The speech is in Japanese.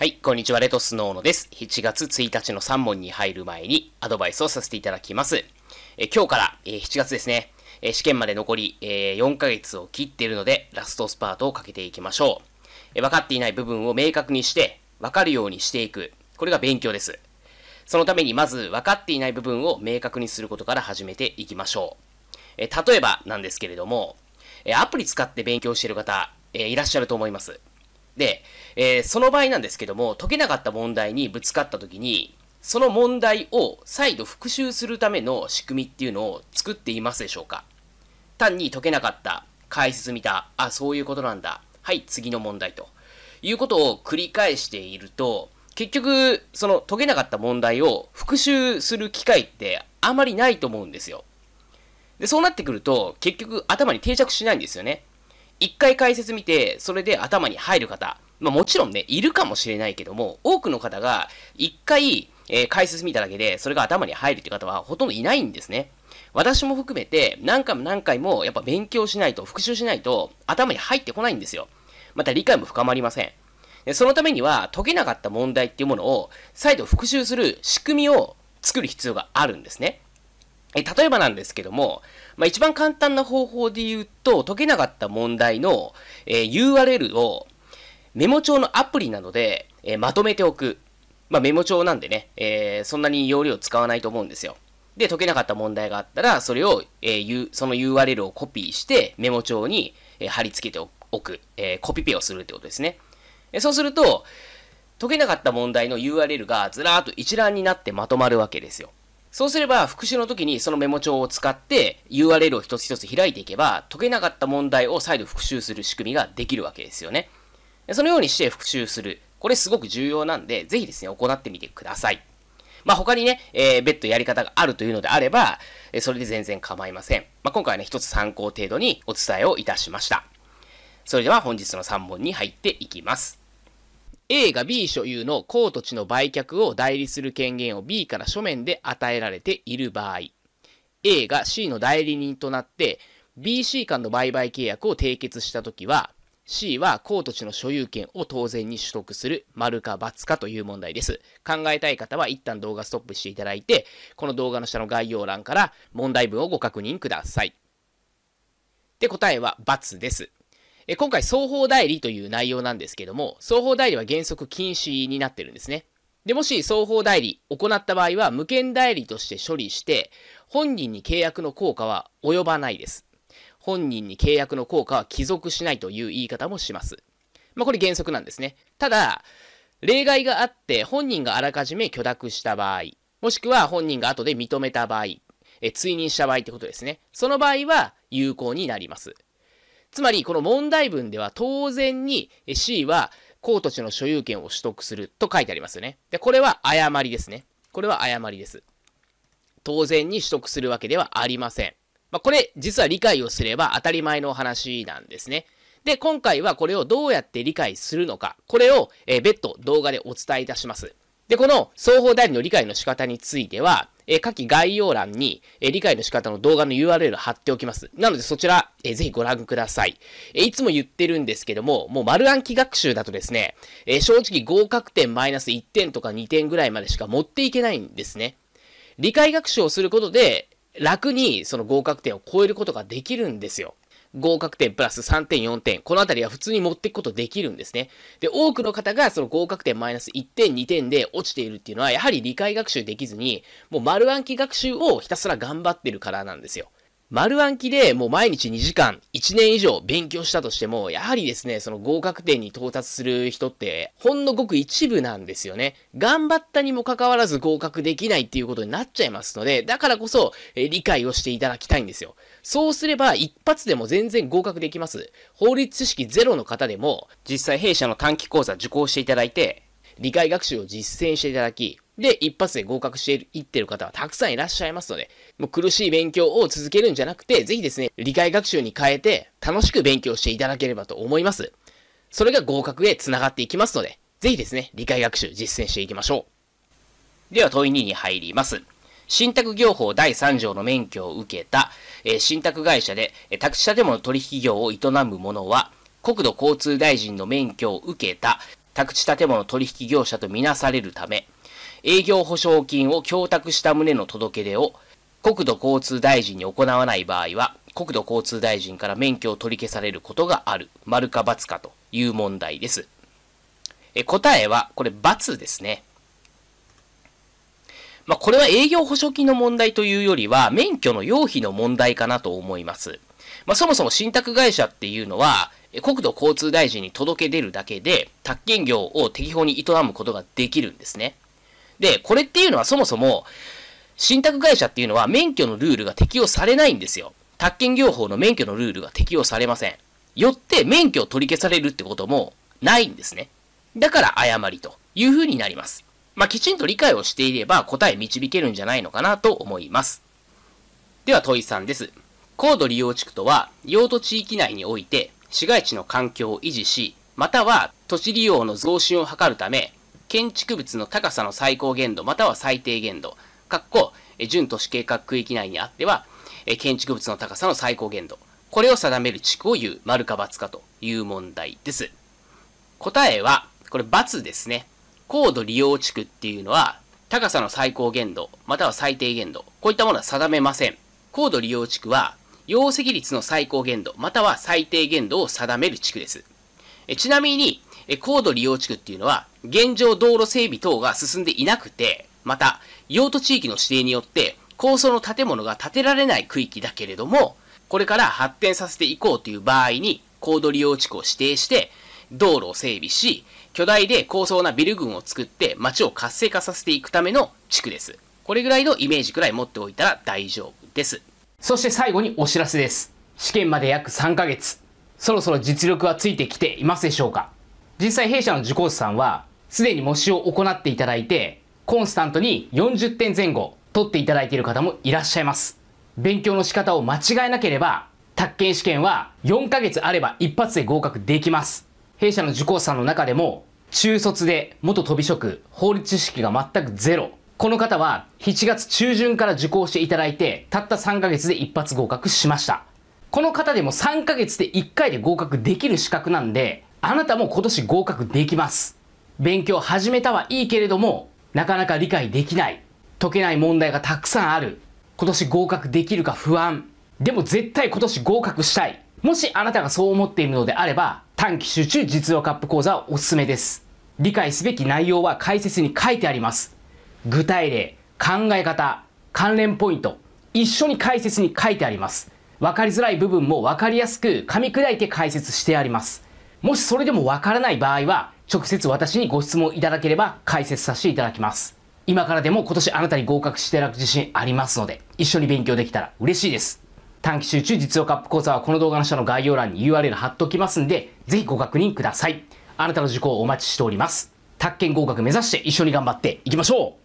はい、こんにちは、レトスノーノです。7月1日の3問に入る前にアドバイスをさせていただきます。え今日から、え7月ですね、え試験まで残り、え4ヶ月を切っているので、ラストスパートをかけていきましょう。え分かっていない部分を明確にして、分かるようにしていく。これが勉強です。そのためにまず分かっていない部分を明確にすることから始めていきましょう。え例えばなんですけれども、えアプリ使って勉強している方、えいらっしゃると思います。で、えー、その場合なんですけども、解けなかった問題にぶつかった時に、その問題を再度復習するための仕組みっていうのを作っていますでしょうか単に解けなかった、解説見た、あ、そういうことなんだ、はい、次の問題ということを繰り返していると、結局、その解けなかった問題を復習する機会ってあまりないと思うんですよ。で、そうなってくると、結局頭に定着しないんですよね。一回解説見て、それで頭に入る方、まあ、もちろんね、いるかもしれないけども、多くの方が一回、えー、解説見ただけで、それが頭に入るって方はほとんどいないんですね。私も含めて、何回も何回もやっぱ勉強しないと、復習しないと、頭に入ってこないんですよ。また理解も深まりません。でそのためには、解けなかった問題っていうものを、再度復習する仕組みを作る必要があるんですね。え例えばなんですけども、まあ、一番簡単な方法で言うと、解けなかった問題の、え URL をメモ帳のアプリなどで、えまとめておく。まあ、メモ帳なんでね、えー、そんなに容量使わないと思うんですよ。で、解けなかった問題があったら、それを、えー、その URL をコピーして、メモ帳に、え貼り付けておく、えー、コピペをするってことですね。えそうすると、解けなかった問題の URL がずらーっと一覧になってまとまるわけですよ。そうすれば復習の時にそのメモ帳を使って URL を一つ一つ開いていけば解けなかった問題を再度復習する仕組みができるわけですよね。そのようにして復習する。これすごく重要なんで、ぜひですね、行ってみてください。まあ、他にね、えー、別途やり方があるというのであれば、えそれで全然構いません。まあ、今回はね、一つ参考程度にお伝えをいたしました。それでは本日の3問に入っていきます。A が B 所有の公土地の売却を代理する権限を B から書面で与えられている場合、A が C の代理人となって BC 間の売買契約を締結したときは、C は公土地の所有権を当然に取得する丸か×かという問題です。考えたい方は一旦動画ストップしていただいて、この動画の下の概要欄から問題文をご確認ください。で、答えは×です。え今回、双方代理という内容なんですけども、双方代理は原則禁止になってるんですね。で、もし双方代理行った場合は、無権代理として処理して、本人に契約の効果は及ばないです。本人に契約の効果は帰属しないという言い方もします。まあ、これ原則なんですね。ただ、例外があって、本人があらかじめ許諾した場合、もしくは本人が後で認めた場合、え追認した場合ってことですね。その場合は有効になります。つまり、この問題文では当然に C は公土地の所有権を取得すると書いてありますよね。で、これは誤りですね。これは誤りです。当然に取得するわけではありません。まあ、これ、実は理解をすれば当たり前の話なんですね。で、今回はこれをどうやって理解するのか、これを、え別途動画でお伝えいたします。で、この双方代理の理解の仕方については、えー、下記概要欄に、えー、理解の仕方の動画の URL 貼っておきます。なのでそちら、えー、ぜひご覧ください。えいつも言ってるんですけども、もう丸暗記学習だとですね、え正直合格点マイナス1点とか2点ぐらいまでしか持っていけないんですね。理解学習をすることで、楽にその合格点を超えることができるんですよ。合格点プラス3点4点、このあたりは普通に持っていくことできるんですね。で、多くの方がその合格点マイナス1点2点で落ちているっていうのは、やはり理解学習できずに、もう丸暗記学習をひたすら頑張ってるからなんですよ。丸暗記でもう毎日2時間、1年以上勉強したとしても、やはりですね、その合格点に到達する人って、ほんのごく一部なんですよね。頑張ったにもかかわらず合格できないっていうことになっちゃいますので、だからこそ、え理解をしていただきたいんですよ。そうすれば、一発でも全然合格できます。法律知識ゼロの方でも、実際弊社の短期講座受講していただいて、理解学習を実践していただき、で、一発で合格していってる方はたくさんいらっしゃいますので、もう苦しい勉強を続けるんじゃなくて、ぜひですね、理解学習に変えて、楽しく勉強していただければと思います。それが合格へ繋がっていきますので、ぜひですね、理解学習実践していきましょう。では問い2に入ります。信託業法第3条の免許を受けた、えー、信託会社で、えー、宅地建物取引業を営む者は、国土交通大臣の免許を受けた宅地建物取引業者とみなされるため、営業保証金を供託した旨の届け出を国土交通大臣に行わない場合は、国土交通大臣から免許を取り消されることがある。丸か×かという問題です。え答えは、これ×ですね。まあ、これは営業保証金の問題というよりは、免許の要否の問題かなと思います。まあ、そもそも信託会社っていうのは、国土交通大臣に届け出るだけで、宅建業を適法に営むことができるんですね。で、これっていうのはそもそも、信託会社っていうのは免許のルールが適用されないんですよ。宅建業法の免許のルールが適用されません。よって免許を取り消されるってこともないんですね。だから誤りというふうになります。まあ、きちんと理解をしていれば答え導けるんじゃないのかなと思います。では問いさんです。高度利用地区とは、用途地域内において市街地の環境を維持し、または土地利用の増進を図るため、建築物の高さの最高限度または最低限度、かっこ、準都市計画区域内にあっては、建築物の高さの最高限度、これを定める地区を言う、丸か×かという問題です。答えは、これ×ですね。高度利用地区っていうのは、高さの最高限度、または最低限度、こういったものは定めません。高度利用地区は、容積率の最高限度、または最低限度を定める地区です。えちなみに、え高度利用地区っていうのは、現状道路整備等が進んでいなくて、また、用途地域の指定によって、高層の建物が建てられない区域だけれども、これから発展させていこうという場合に、高度利用地区を指定して、道路を整備し、巨大で高層なビル群を作って街を活性化させていくための地区です。これぐらいのイメージくらい持っておいたら大丈夫です。そして最後にお知らせです。試験まで約3ヶ月。そろそろ実力はついてきていますでしょうか実際弊社の受講師さんは、すでに模試を行っていただいて、コンスタントに40点前後取っていただいている方もいらっしゃいます。勉強の仕方を間違えなければ、宅建試験は4ヶ月あれば一発で合格できます。弊社の受講者さんの中でも、中卒で元飛び職、法律知識が全くゼロ。この方は7月中旬から受講していただいて、たった3ヶ月で一発合格しました。この方でも3ヶ月で1回で合格できる資格なんで、あなたも今年合格できます。勉強始めたはいいけれども、なかなか理解できない。解けない問題がたくさんある。今年合格できるか不安。でも絶対今年合格したい。もしあなたがそう思っているのであれば、短期集中実用カップ講座はおすすめです。理解すべき内容は解説に書いてあります。具体例、考え方、関連ポイント、一緒に解説に書いてあります。わかりづらい部分もわかりやすく噛み砕いて解説してあります。もしそれでもわからない場合は、直接私にご質問いただければ解説させていただきます。今からでも今年あなたに合格していただく自信ありますので、一緒に勉強できたら嬉しいです。短期集中実用カップ講座はこの動画の下の概要欄に URL 貼っておきますんで、ぜひご確認ください。あなたの受講をお待ちしております。宅建合格目指して一緒に頑張っていきましょう